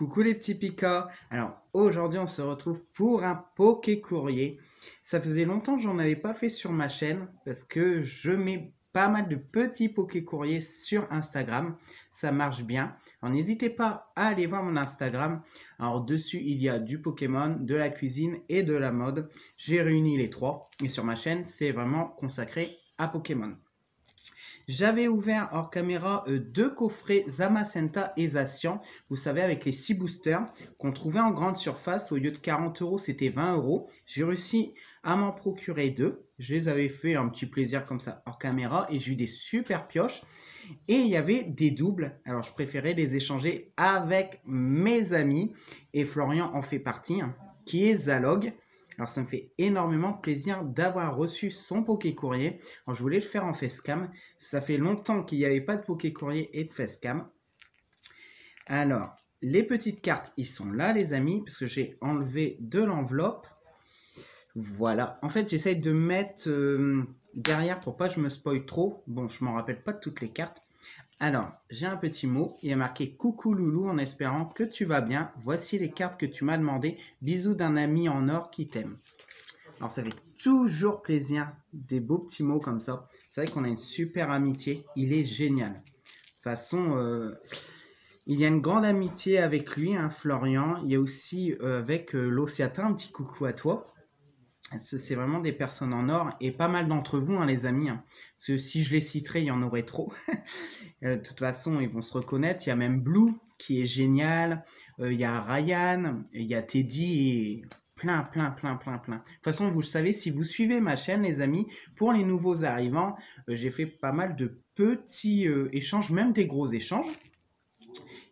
Coucou les petits Pikas, Alors aujourd'hui, on se retrouve pour un poké courrier. Ça faisait longtemps que j'en avais pas fait sur ma chaîne parce que je mets pas mal de petits poké courriers sur Instagram. Ça marche bien. Alors n'hésitez pas à aller voir mon Instagram. Alors dessus, il y a du Pokémon, de la cuisine et de la mode. J'ai réuni les trois et sur ma chaîne, c'est vraiment consacré à Pokémon. J'avais ouvert hors caméra euh, deux coffrets Zamacenta et Zacian, vous savez, avec les six boosters qu'on trouvait en grande surface. Au lieu de 40 euros, c'était 20 euros. J'ai réussi à m'en procurer deux. Je les avais fait un petit plaisir comme ça hors caméra et j'ai eu des super pioches. Et il y avait des doubles. Alors, je préférais les échanger avec mes amis et Florian en fait partie, hein, qui est Zalog. Alors ça me fait énormément plaisir d'avoir reçu son Poké Courrier. Alors je voulais le faire en facecam. Ça fait longtemps qu'il n'y avait pas de Poké Courrier et de facecam. Alors, les petites cartes, ils sont là les amis, parce que j'ai enlevé de l'enveloppe. Voilà. En fait, j'essaye de mettre euh, derrière pour pas que je me spoil trop. Bon, je m'en rappelle pas de toutes les cartes. Alors, j'ai un petit mot. Il est marqué Coucou Loulou en espérant que tu vas bien. Voici les cartes que tu m'as demandées. Bisous d'un ami en or qui t'aime. Alors, ça fait toujours plaisir des beaux petits mots comme ça. C'est vrai qu'on a une super amitié. Il est génial. De toute façon, euh, il y a une grande amitié avec lui, hein, Florian. Il y a aussi euh, avec euh, Un petit coucou à toi c'est vraiment des personnes en or et pas mal d'entre vous, hein, les amis. Hein, parce que si je les citerais, il y en aurait trop. Euh, de toute façon, ils vont se reconnaître. Il y a même Blue qui est génial. Euh, il y a Ryan, il y a Teddy plein, plein, plein, plein, plein. De toute façon, vous le savez, si vous suivez ma chaîne, les amis, pour les nouveaux arrivants, euh, j'ai fait pas mal de petits échanges, même des gros échanges.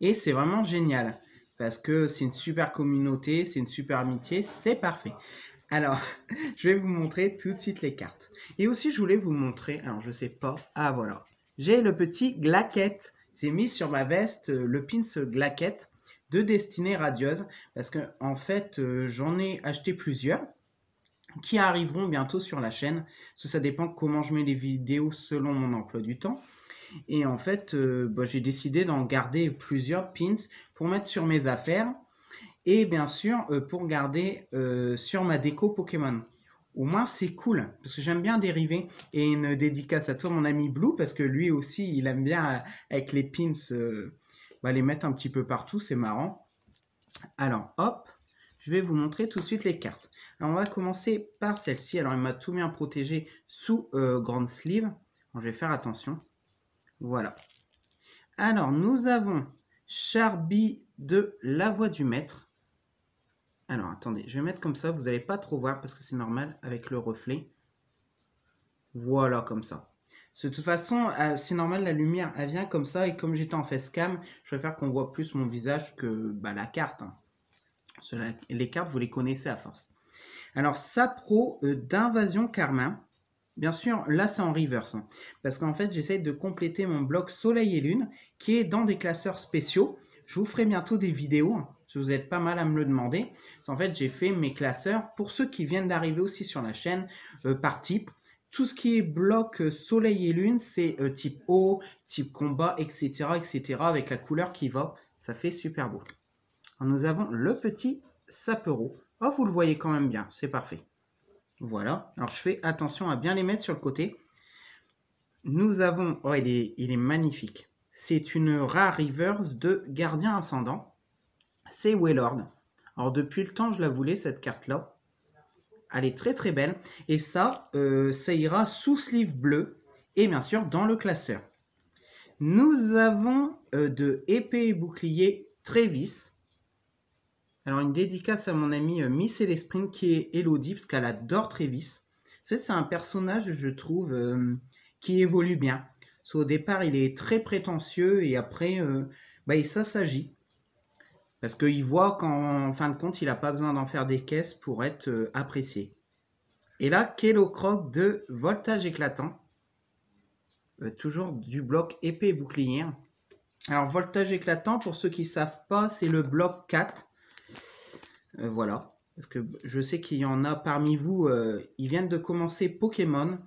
Et c'est vraiment génial parce que c'est une super communauté, c'est une super amitié, c'est parfait. Alors, je vais vous montrer tout de suite les cartes. Et aussi, je voulais vous montrer, alors je sais pas, ah voilà, j'ai le petit glaquette. J'ai mis sur ma veste euh, le pins glaquette de destinée radieuse parce que en fait, euh, j'en ai acheté plusieurs qui arriveront bientôt sur la chaîne. ça dépend comment je mets les vidéos selon mon emploi du temps. Et en fait, euh, bah, j'ai décidé d'en garder plusieurs pins pour mettre sur mes affaires et bien sûr, euh, pour garder euh, sur ma déco Pokémon. Au moins, c'est cool, parce que j'aime bien dériver. Et une dédicace à toi, mon ami Blue, parce que lui aussi, il aime bien, euh, avec les pins, bah, les mettre un petit peu partout, c'est marrant. Alors, hop, je vais vous montrer tout de suite les cartes. Alors, on va commencer par celle-ci. Alors, il m'a tout bien protégé sous Grand sleeve. je vais faire attention. Voilà. Alors, nous avons Charby de La Voix du Maître. Alors attendez, je vais mettre comme ça, vous n'allez pas trop voir parce que c'est normal avec le reflet. Voilà, comme ça. De toute façon, euh, c'est normal, la lumière, elle vient comme ça. Et comme j'étais en facecam, je préfère qu'on voit plus mon visage que bah, la carte. Hein. Les cartes, vous les connaissez à force. Alors, Sapro euh, d'Invasion Carmin. Bien sûr, là, c'est en reverse. Hein. parce qu'en fait, j'essaie de compléter mon bloc Soleil et Lune, qui est dans des classeurs spéciaux. Je vous ferai bientôt des vidéos, hein. si vous êtes pas mal à me le demander. en fait, j'ai fait mes classeurs pour ceux qui viennent d'arriver aussi sur la chaîne euh, par type. Tout ce qui est bloc euh, soleil et lune, c'est euh, type eau, type combat, etc., etc., avec la couleur qui va. Ça fait super beau. nous avons le petit sapero. Oh, vous le voyez quand même bien, c'est parfait. Voilà, alors je fais attention à bien les mettre sur le côté. Nous avons, oh il est, il est magnifique c'est une rare reverse de Gardien Ascendant. C'est Waylord. Alors depuis le temps, je la voulais, cette carte-là. Elle est très très belle. Et ça, euh, ça ira sous sleeve bleu. Et bien sûr, dans le classeur. Nous avons euh, de épée et bouclier Trévis. Alors une dédicace à mon amie euh, Miss Elesprint qui est Elodie, parce qu'elle adore Trévis. C'est un personnage, je trouve, qui évolue bien au départ, il est très prétentieux et après, ça euh, bah, s'agit. Parce qu'il voit qu'en fin de compte, il n'a pas besoin d'en faire des caisses pour être euh, apprécié. Et là, Croc de Voltage éclatant. Euh, toujours du bloc épais bouclier. Alors, Voltage éclatant, pour ceux qui ne savent pas, c'est le bloc 4. voilà. Parce que je sais qu'il y en a parmi vous, ils viennent de commencer Pokémon.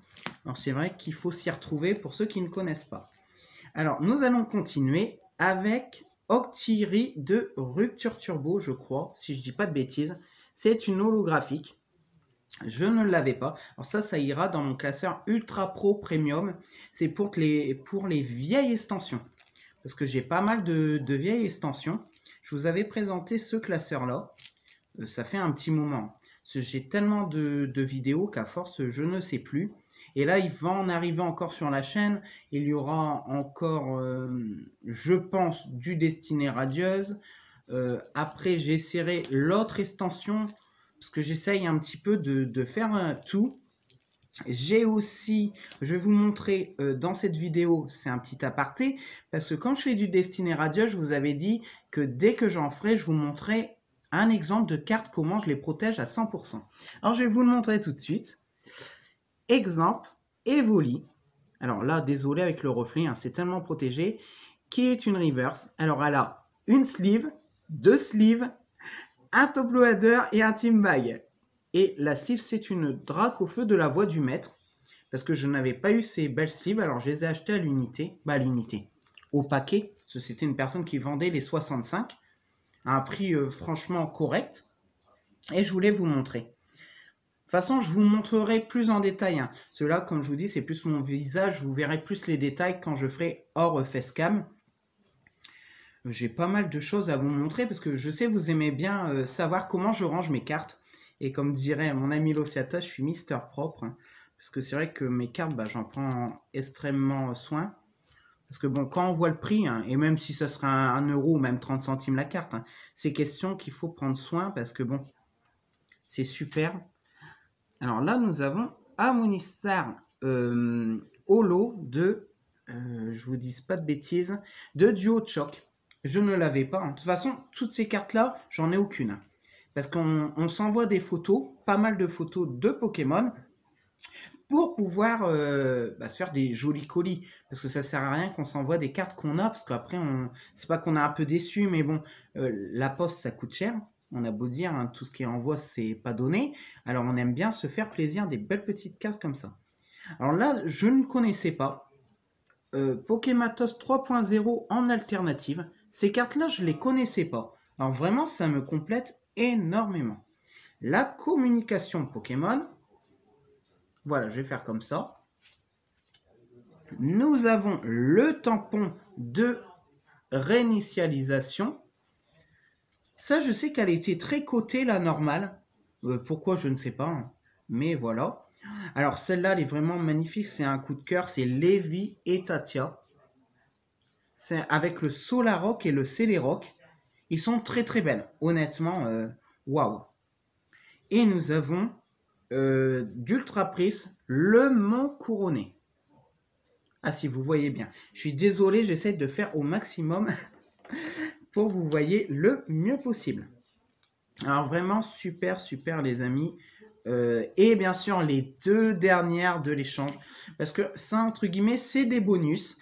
Alors c'est vrai qu'il faut s'y retrouver pour ceux qui ne connaissent pas. Alors nous allons continuer avec Octiri de Rupture Turbo, je crois, si je ne dis pas de bêtises. C'est une holographique. Je ne l'avais pas. Alors ça, ça ira dans mon classeur Ultra Pro Premium. C'est pour, les, pour les vieilles extensions. Parce que j'ai pas mal de, vieilles extensions. Je vous avais présenté ce classeur-là. Euh, ça fait un petit moment. J'ai tellement de vidéos qu'à force, je ne sais plus. Et là, il va en arriver encore sur la chaîne. Il y aura encore, euh, je pense, du Destinée Radieuse. Euh, après, j'essaierai l'autre extension, parce que j'essaye un petit peu de, faire euh, tout. J'ai aussi, je vais vous montrer dans cette vidéo, c'est un petit aparté, parce que quand je fais du destiné Radieuse, je vous avais dit que dès que j'en ferai, je vous montrerai un exemple de carte comment je les protège à 100%. Alors je vais vous le montrer tout de suite. Exemple, Evoli. Alors là, désolé avec le reflet, hein, c'est tellement protégé. Qui est une reverse Alors elle a une sleeve, deux sleeves, un top loader et un team bag. Et la sleeve, c'est une draque au feu de la voix du maître. Parce que je n'avais pas eu ces belles sleeves, alors je les ai achetées à l'unité. Bah, à l'unité. Au paquet. C'était une personne qui vendait les 65 à un prix euh, franchement correct. Et je voulais vous montrer toute façon, je vous montrerai plus en détail. Hein. Cela, comme je vous dis, c'est plus mon visage. Vous verrez plus les détails quand je ferai hors facecam. J'ai pas mal de choses à vous montrer parce que je sais vous aimez bien euh, savoir comment je range mes cartes. Et comme dirait mon ami Lociata, je suis mister propre. Hein, parce que c'est vrai que mes cartes, bah, j'en prends extrêmement soin. Parce que bon, quand on voit le prix, hein, et même si ça sera un, euro ou même 30 centimes la carte, c'est question qu'il faut prendre soin parce que bon, c'est super. Alors là, nous avons Amonistar euh, Holo de, euh, je vous dis pas de bêtises, de Duo Choc. Je ne l'avais pas. De toute façon, toutes ces cartes-là, j'en ai aucune. Parce qu'on s'envoie des photos, pas mal de photos de Pokémon, pour pouvoir euh, bah, se faire des jolis colis. Parce que ça sert à rien qu'on s'envoie des cartes qu'on a, parce qu'après, on... c'est pas qu'on a un peu déçu, mais bon, la poste, ça coûte cher on a beau dire, hein, tout ce qui est envoi, c'est pas donné. Alors on aime bien se faire plaisir des belles petites cartes comme ça. Alors là, je ne connaissais pas euh, Pokématos 3.0 en alternative. Ces cartes-là, je les connaissais pas. Alors vraiment, ça me complète énormément. La communication Pokémon. Voilà, je vais faire comme ça. Nous avons le tampon de réinitialisation ça, je sais qu'elle était très cotée, la normale. Euh, pourquoi, je ne sais pas. Hein. Mais voilà. Alors, celle-là, elle est vraiment magnifique. C'est un coup de cœur. C'est Lévi et Tatia. C'est avec le Solarock et le Rock. Ils sont très, très belles. Honnêtement, euh, waouh. Et nous avons euh, d'Ultra prise, le Mont Couronné. Ah, si vous voyez bien. Je suis désolé, j'essaie de faire au maximum. vous voyez le mieux possible. Alors vraiment super, super les amis. Euh, et bien sûr les deux dernières de l'échange. Parce que ça, entre guillemets, c'est des bonus.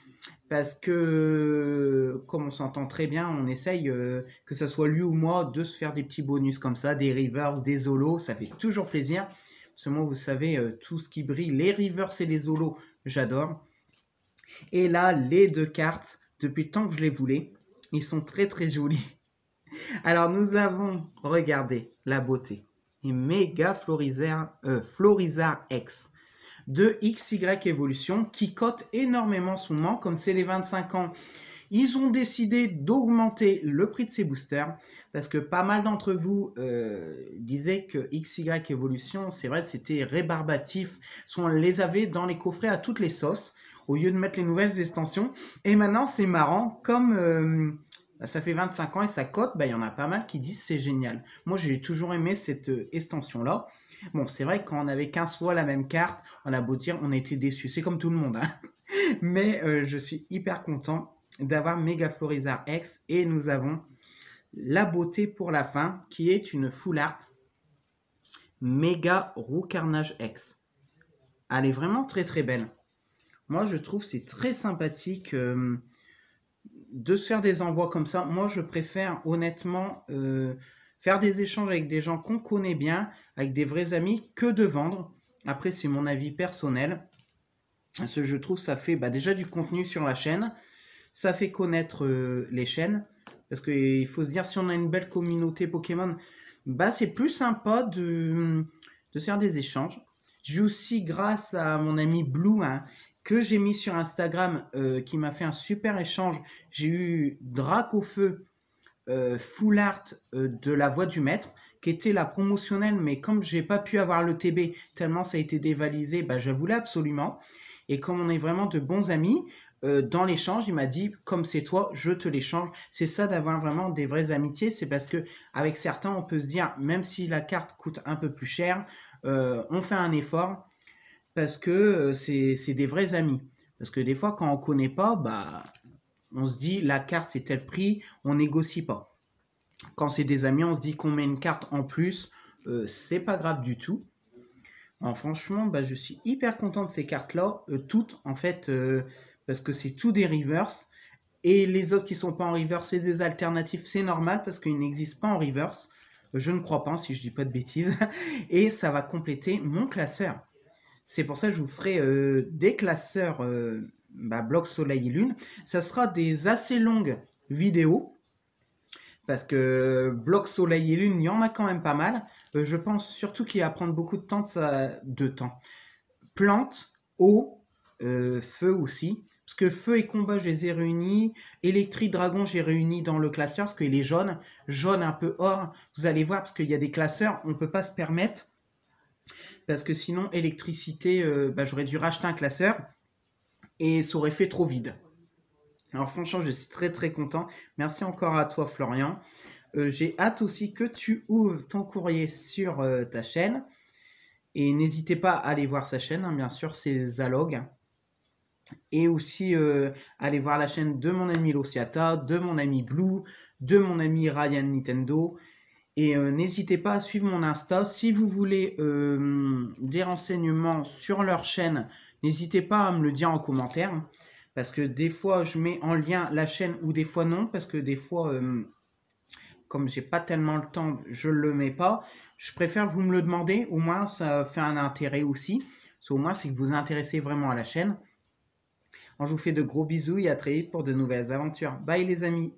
Parce que, comme on s'entend très bien, on essaye, euh, que ça soit lui ou moi, de se faire des petits bonus comme ça, des rivers, des solos, ça fait toujours plaisir. seulement vous savez, euh, tout ce qui brille, les rivers et les zolos j'adore. Et là, les deux cartes, depuis le temps que je les voulais, ils sont très très jolis. Alors nous avons, regardé la beauté, et méga florizard, euh, X de XY Evolution qui cote énormément en ce moment, comme c'est les 25 ans. Ils ont décidé d'augmenter le prix de ces boosters parce que pas mal d'entre vous euh, disaient que XY Evolution, c'est vrai, c'était rébarbatif, parce on les avait dans les coffrets à toutes les sauces au lieu de mettre les nouvelles extensions. Et maintenant, c'est marrant, comme euh, ça fait 25 ans et ça cote, bah, il y en a pas mal qui disent c'est génial. Moi, j'ai toujours aimé cette euh, extension-là. Bon, c'est vrai, quand on avait 15 fois la même carte, on a beau dire, on était déçus. C'est comme tout le monde. Hein. Mais euh, je suis hyper content d'avoir Mega Florizar X et nous avons la beauté pour la fin qui est une full art Mega Roux Carnage X. Elle est vraiment très très belle. Moi, je trouve c'est très sympathique euh, de se faire des envois comme ça. Moi, je préfère honnêtement euh, faire des échanges avec des gens qu'on connaît bien, avec des vrais amis, que de vendre. Après, c'est mon avis personnel. Parce que je trouve ça fait bah, déjà du contenu sur la chaîne, ça fait connaître euh, les chaînes. Parce qu'il faut se dire, si on a une belle communauté Pokémon, bah, c'est plus sympa de, de faire des échanges. J'ai aussi, grâce à mon ami Blue, hein, que j'ai mis sur Instagram, euh, qui m'a fait un super échange. J'ai eu Drac au feu, euh, Full Art euh, de La Voix du Maître, qui était la promotionnelle, mais comme j'ai pas pu avoir le TB, tellement ça a été dévalisé, bah, je voulais absolument. Et comme on est vraiment de bons amis, dans l'échange, il m'a dit comme c'est toi, je te l'échange. C'est ça d'avoir vraiment des vraies amitiés, c'est parce que avec certains, on peut se dire même si la carte coûte un peu plus cher, on fait un effort parce que euh, c'est des vrais amis. Parce que des fois, quand on ne connaît pas, bah, on se dit la carte c'est tel prix, on négocie pas. Quand c'est des amis, on se dit qu'on met une carte en plus, euh, c'est pas grave du tout. franchement, bah, je suis hyper content de ces cartes-là, euh, toutes en fait, parce que c'est tout des reverse. Et les autres qui ne sont pas en reverse, c'est des alternatives, c'est normal parce qu'ils n'existent pas en reverse. Je ne crois pas, si je dis pas de bêtises. Et ça va compléter mon classeur. C'est pour ça que je vous ferai euh, des classeurs euh, bah, bloc soleil et lune. Ça sera des assez longues vidéos. Parce que bloc soleil et lune, il y en a quand même pas mal. Euh, je pense surtout qu'il va prendre beaucoup de temps de, ça, de temps. Plante, eau, feu aussi. Parce que feu et combat, je les ai réunis. Électrique, dragon, j'ai réuni dans le classeur parce qu'il est jaune. Jaune un peu or. Vous allez voir parce qu'il y a des classeurs, on ne peut pas se permettre parce que sinon, électricité, euh, bah, j'aurais dû racheter un classeur et ça aurait fait trop vide. Alors franchement, je suis très très content. Merci encore à toi Florian. Euh, j'ai hâte aussi que tu ouvres ton courrier sur euh, ta chaîne. Et n'hésitez pas à aller voir sa chaîne, hein, bien sûr, ses Zalog. Et aussi aller voir la chaîne de mon ami Lociata, de mon ami Blue, de mon ami Ryan Nintendo. Et euh, n'hésitez pas à suivre mon Insta. Si vous voulez euh, des renseignements sur leur chaîne, n'hésitez pas à me le dire en commentaire. Parce que des fois, je mets en lien la chaîne ou des fois non. Parce que des fois, comme euh, comme j'ai pas tellement le temps, je ne le mets pas. Je préfère vous me le demander. Au moins, ça fait un intérêt aussi. au moins, c'est que vous vous intéressez vraiment à la chaîne. je vous fais de gros bisous et à très vite pour de nouvelles aventures. Bye les amis